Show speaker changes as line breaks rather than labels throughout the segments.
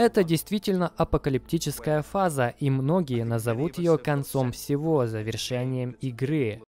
Это действительно апокалиптическая фаза, и многие назовут ее концом всего, завершением игры.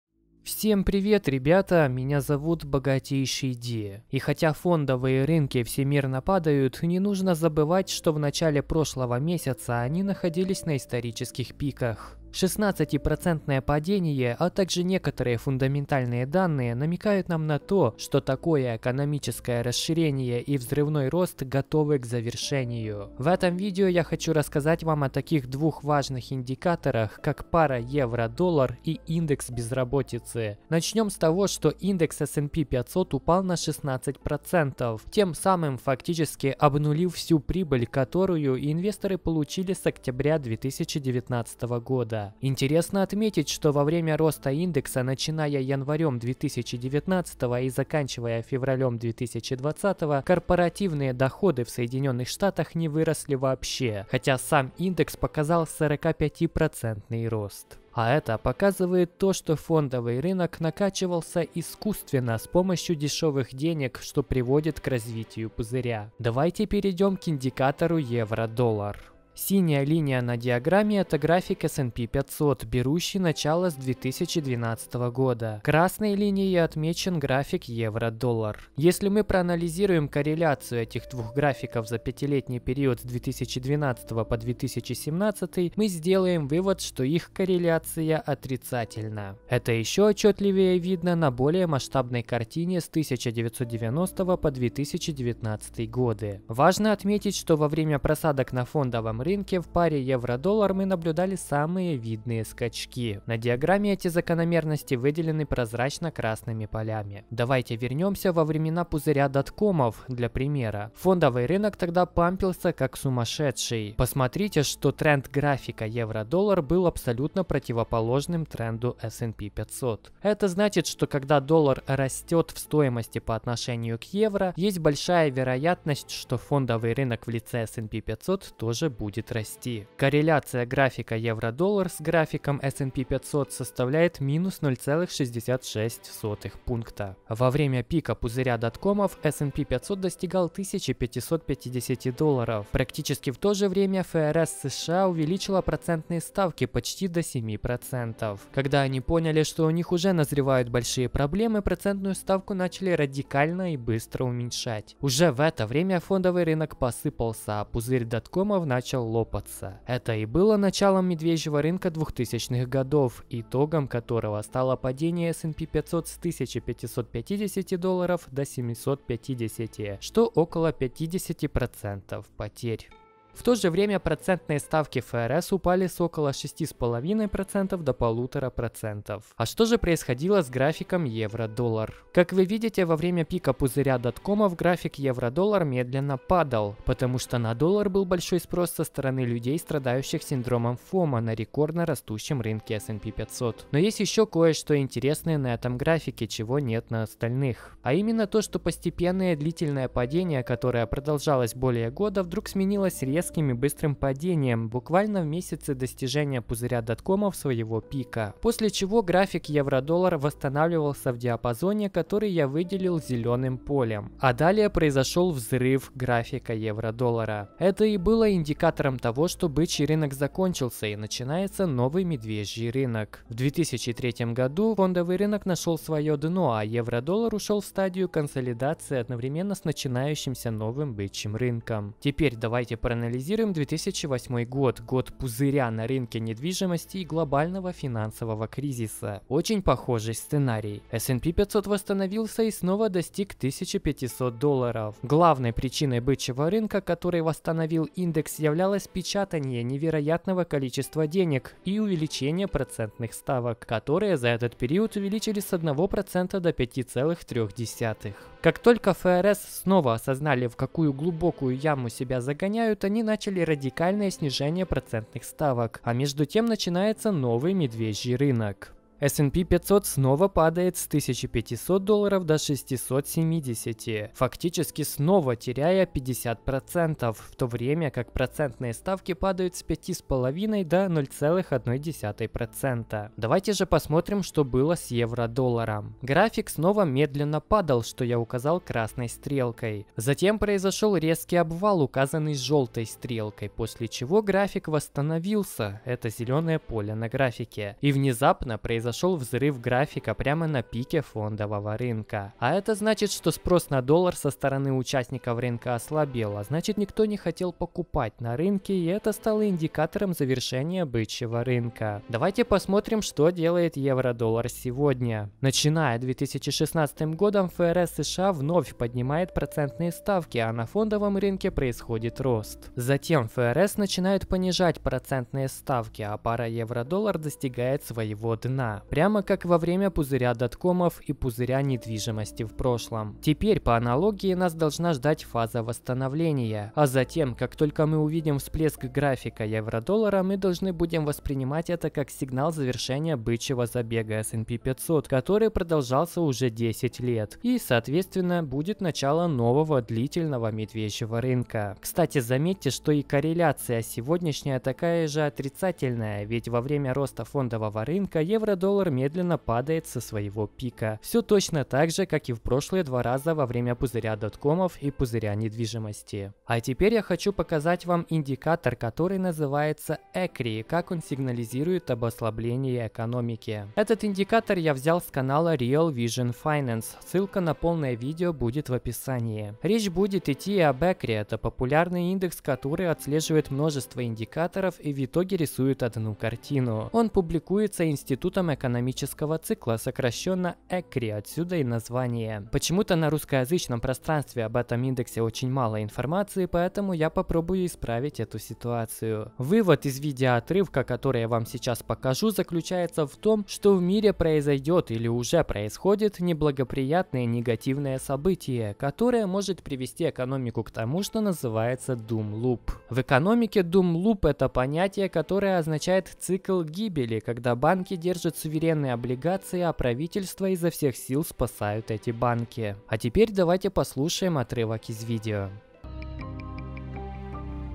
Всем привет, ребята! Меня зовут Богатейший Ди. И хотя фондовые рынки всемирно падают, не нужно забывать, что в начале прошлого месяца они находились на исторических пиках. 16% падение, а также некоторые фундаментальные данные намекают нам на то, что такое экономическое расширение и взрывной рост готовы к завершению. В этом видео я хочу рассказать вам о таких двух важных индикаторах, как пара евро-доллар и индекс безработицы. Начнем с того, что индекс S&P 500 упал на 16%, тем самым фактически обнулив всю прибыль, которую инвесторы получили с октября 2019 года года. Интересно отметить, что во время роста индекса, начиная январем 2019 и заканчивая февралем 2020, корпоративные доходы в Соединенных Штатах не выросли вообще, хотя сам индекс показал 45% рост. А это показывает то, что фондовый рынок накачивался искусственно с помощью дешевых денег, что приводит к развитию пузыря. Давайте перейдем к индикатору евро-доллар. Синяя линия на диаграмме – это график S&P 500, берущий начало с 2012 года. Красной линией отмечен график евро-доллар. Если мы проанализируем корреляцию этих двух графиков за пятилетний период с 2012 по 2017, мы сделаем вывод, что их корреляция отрицательна. Это еще отчетливее видно на более масштабной картине с 1990 по 2019 годы. Важно отметить, что во время просадок на фондовом рынке рынке в паре евро-доллар мы наблюдали самые видные скачки. На диаграмме эти закономерности выделены прозрачно-красными полями. Давайте вернемся во времена пузыря доткомов для примера. Фондовый рынок тогда пампился как сумасшедший. Посмотрите, что тренд графика евро-доллар был абсолютно противоположным тренду S&P 500. Это значит, что когда доллар растет в стоимости по отношению к евро, есть большая вероятность, что фондовый рынок в лице S&P 500 тоже будет будет расти. Корреляция графика евро-доллар с графиком S&P 500 составляет минус 0,66 пункта. Во время пика пузыря доткомов S&P 500 достигал 1550 долларов. Практически в то же время ФРС США увеличила процентные ставки почти до 7%. Когда они поняли, что у них уже назревают большие проблемы, процентную ставку начали радикально и быстро уменьшать. Уже в это время фондовый рынок посыпался, а пузырь доткомов начал начал лопаться. Это и было началом медвежьего рынка 2000-х годов, итогом которого стало падение S&P 500 с 1550 долларов до 750, что около 50% потерь. В то же время процентные ставки ФРС упали с около 6,5% до 1,5%. А что же происходило с графиком евро-доллар? Как вы видите, во время пика пузыря доткомов график евро-доллар медленно падал, потому что на доллар был большой спрос со стороны людей, страдающих синдромом ФОМа на рекордно растущем рынке S&P 500. Но есть еще кое-что интересное на этом графике, чего нет на остальных. А именно то, что постепенное длительное падение, которое продолжалось более года, вдруг сменилось резким резким и быстрым падением буквально в месяце достижения пузыря доткомов своего пика, после чего график евро-доллар восстанавливался в диапазоне, который я выделил зеленым полем. А далее произошел взрыв графика евро-доллара. Это и было индикатором того, что бычий рынок закончился и начинается новый медвежий рынок. В 2003 году фондовый рынок нашел свое дно, а евро-доллар ушел в стадию консолидации одновременно с начинающимся новым бычьим рынком. Теперь давайте проанализируем проанализируем 2008 год, год пузыря на рынке недвижимости и глобального финансового кризиса. Очень похожий сценарий. S&P 500 восстановился и снова достиг 1500 долларов. Главной причиной бычьего рынка, который восстановил индекс, являлось печатание невероятного количества денег и увеличение процентных ставок, которые за этот период увеличились с 1% до 5,3%. Как только ФРС снова осознали, в какую глубокую яму себя загоняют, они они начали радикальное снижение процентных ставок, а между тем начинается новый медвежий рынок. S&P 500 снова падает с 1500 долларов до 670, фактически снова теряя 50%, в то время как процентные ставки падают с 5,5 до 0,1%. Давайте же посмотрим, что было с евро-долларом. График снова медленно падал, что я указал красной стрелкой. Затем произошел резкий обвал, указанный желтой стрелкой, после чего график восстановился, это зеленое поле на графике, и внезапно произошло произошел взрыв графика прямо на пике фондового рынка. А это значит, что спрос на доллар со стороны участников рынка ослабел, а значит никто не хотел покупать на рынке, и это стало индикатором завершения бычьего рынка. Давайте посмотрим, что делает евро-доллар сегодня. Начиная 2016 годом ФРС США вновь поднимает процентные ставки, а на фондовом рынке происходит рост. Затем ФРС начинает понижать процентные ставки, а пара евро-доллар достигает своего дна прямо как во время пузыря доткомов и пузыря недвижимости в прошлом. Теперь, по аналогии, нас должна ждать фаза восстановления, а затем, как только мы увидим всплеск графика евро-доллара, мы должны будем воспринимать это как сигнал завершения бычьего забега S&P 500, который продолжался уже 10 лет, и, соответственно, будет начало нового длительного медвежьего рынка. Кстати, заметьте, что и корреляция сегодняшняя такая же отрицательная, ведь во время роста фондового рынка евро-доллар доллар медленно падает со своего пика. Все точно так же, как и в прошлые два раза во время пузыря доткомов и пузыря недвижимости. А теперь я хочу показать вам индикатор, который называется ECRI, как он сигнализирует об ослаблении экономики. Этот индикатор я взял с канала Real Vision Finance, ссылка на полное видео будет в описании. Речь будет идти и об ECRI, это популярный индекс, который отслеживает множество индикаторов и в итоге рисует одну картину. Он публикуется Институтом экономики экономического цикла, сокращенно ЭКРИ, отсюда и название. Почему-то на русскоязычном пространстве об этом индексе очень мало информации, поэтому я попробую исправить эту ситуацию. Вывод из видеоотрывка, который я вам сейчас покажу, заключается в том, что в мире произойдет или уже происходит неблагоприятное негативное событие, которое может привести экономику к тому, что называется Doom Loop. В экономике Doom Loop это понятие, которое означает цикл гибели, когда банки держат суверенные облигации, а правительство изо всех сил спасают эти банки. А теперь давайте послушаем отрывок из видео.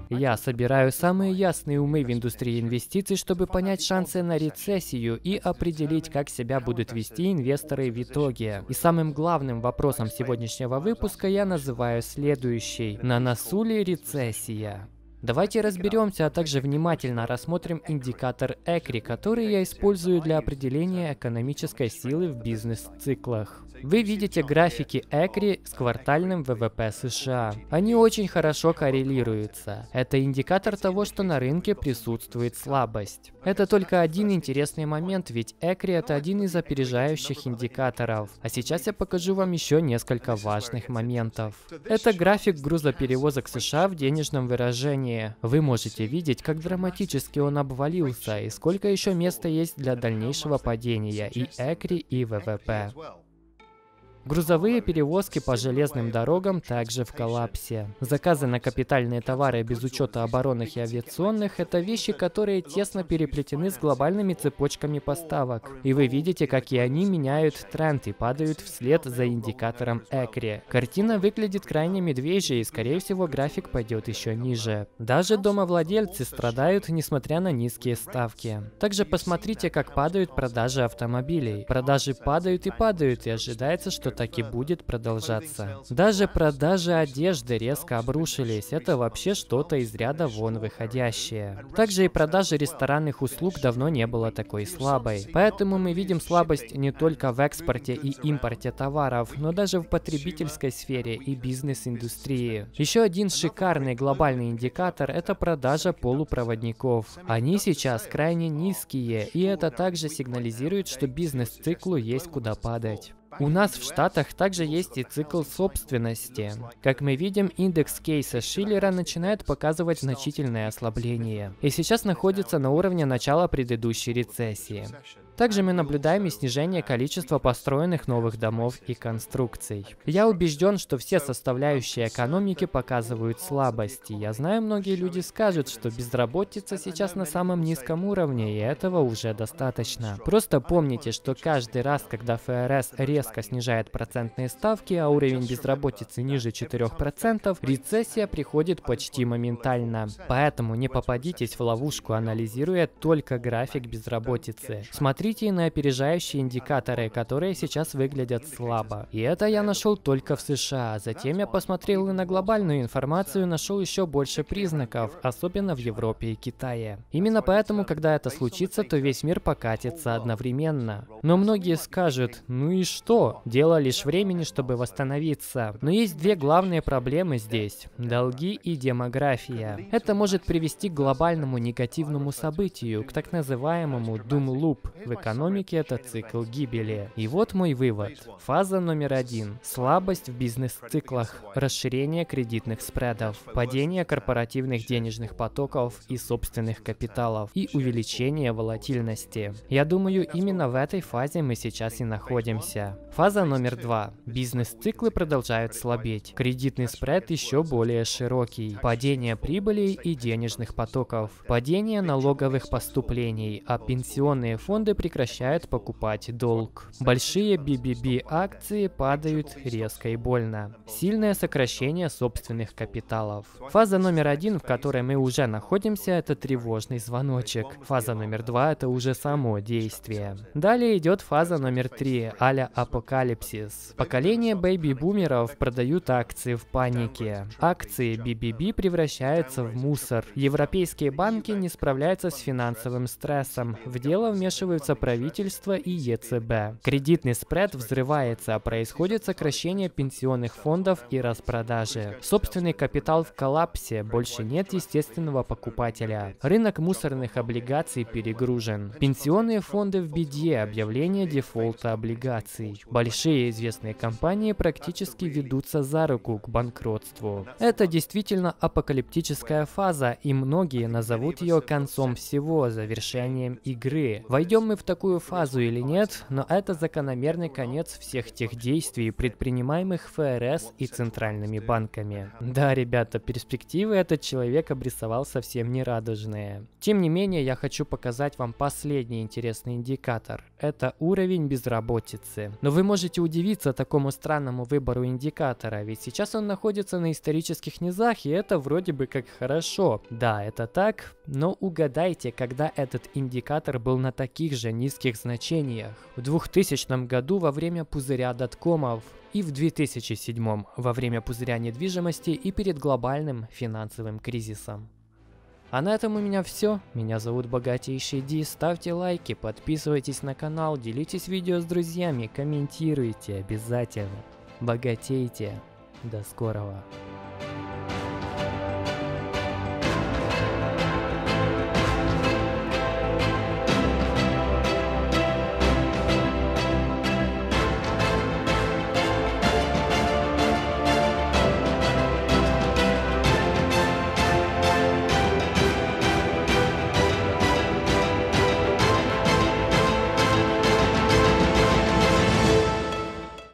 Я собираю самые ясные умы в индустрии инвестиций, чтобы понять шансы на рецессию и определить, как себя будут вести инвесторы в итоге. И самым главным вопросом сегодняшнего выпуска я называю следующий. На носу ли рецессия? Давайте разберемся, а также внимательно рассмотрим индикатор ЭКРИ, который я использую для определения экономической силы в бизнес-циклах. Вы видите графики ЭКРИ с квартальным ВВП США. Они очень хорошо коррелируются. Это индикатор того, что на рынке присутствует слабость. Это только один интересный момент, ведь ЭКРИ это один из опережающих индикаторов. А сейчас я покажу вам еще несколько важных моментов. Это график грузоперевозок США в денежном выражении решение. Вы можете видеть, как драматически он обвалился и сколько еще места есть для дальнейшего падения и ЭКРИ, и ВВП. Грузовые перевозки по железным дорогам также в коллапсе. Заказы на капитальные товары без учета оборонных и авиационных – это вещи, которые тесно переплетены с глобальными цепочками поставок. И вы видите, как и они меняют тренд и падают вслед за индикатором ЭКРИ. Картина выглядит крайне медвежьей, и, скорее всего, график пойдет еще ниже. Даже домовладельцы страдают, несмотря на низкие ставки. Также посмотрите, как падают продажи автомобилей. Продажи падают и падают, и ожидается, что так и будет продолжаться. Даже продажи одежды резко обрушились. Это вообще что-то из ряда вон выходящее. Также и продажи ресторанных услуг давно не было такой слабой. Поэтому мы видим слабость не только в экспорте и импорте товаров, но даже в потребительской сфере и бизнес-индустрии. Еще один шикарный глобальный индикатор – это продажа полупроводников. Они сейчас крайне низкие, и это также сигнализирует, что бизнес-циклу есть куда падать. У нас в Штатах также есть и цикл собственности. Как мы видим, индекс кейса Шиллера начинает показывать значительное ослабление и сейчас находится на уровне начала предыдущей рецессии. Также мы наблюдаем и снижение количества построенных новых домов и конструкций. Я убежден, что все составляющие экономики показывают слабости. Я знаю, многие люди скажут, что безработица сейчас на самом низком уровне, и этого уже достаточно. Просто помните, что каждый раз, когда ФРС резко снижает процентные ставки, а уровень безработицы ниже 4%, рецессия приходит почти моментально. Поэтому не попадитесь в ловушку, анализируя только график безработицы. Смотрите Посмотрите на опережающие индикаторы, которые сейчас выглядят слабо. И это я нашел только в США. Затем я посмотрел и на глобальную информацию, нашел еще больше признаков, особенно в Европе и Китае. Именно поэтому, когда это случится, то весь мир покатится одновременно. Но многие скажут, ну и что? Дело лишь времени, чтобы восстановиться. Но есть две главные проблемы здесь. Долги и демография. Это может привести к глобальному негативному событию, к так называемому Doom Loop экономике – это цикл гибели. И вот мой вывод. Фаза номер один – слабость в бизнес-циклах, расширение кредитных спредов, падение корпоративных денежных потоков и собственных капиталов, и увеличение волатильности. Я думаю, именно в этой фазе мы сейчас и находимся. Фаза номер два. Бизнес-циклы продолжают слабеть. Кредитный спред еще более широкий. Падение прибыли и денежных потоков. Падение налоговых поступлений, а пенсионные фонды прекращают покупать долг. Большие BBB акции падают резко и больно. Сильное сокращение собственных капиталов. Фаза номер один, в которой мы уже находимся, это тревожный звоночек. Фаза номер два — это уже само действие. Далее идет фаза номер три, а-ля апокалипсис. Поколение бэйби-бумеров продают акции в панике. Акции BBB превращаются в мусор. Европейские банки не справляются с финансовым стрессом. В дело вмешиваются борются правительство и ЕЦБ. Кредитный спред взрывается, а происходит сокращение пенсионных фондов и распродажи. Собственный капитал в коллапсе, больше нет естественного покупателя. Рынок мусорных облигаций перегружен. Пенсионные фонды в беде, объявление дефолта облигаций. Большие известные компании практически ведутся за руку к банкротству. Это действительно апокалиптическая фаза, и многие назовут ее концом всего, завершением игры. Войдем мы в такую фазу или нет, но это закономерный конец всех тех действий, предпринимаемых ФРС и центральными банками. Да, ребята, перспективы этот человек обрисовал совсем не радужные. Тем не менее, я хочу показать вам последний интересный индикатор. Это уровень безработицы. Но вы можете удивиться такому странному выбору индикатора, ведь сейчас он находится на исторических низах, и это вроде бы как хорошо. Да, это так, но угадайте, когда этот индикатор был на таких же низких значениях в 2000 году во время пузыря доткомов и в 2007 во время пузыря недвижимости и перед глобальным финансовым кризисом. А на этом у меня все. Меня зовут Богатейший Ди. Ставьте лайки, подписывайтесь на канал, делитесь видео с друзьями, комментируйте обязательно. Богатейте. До скорого.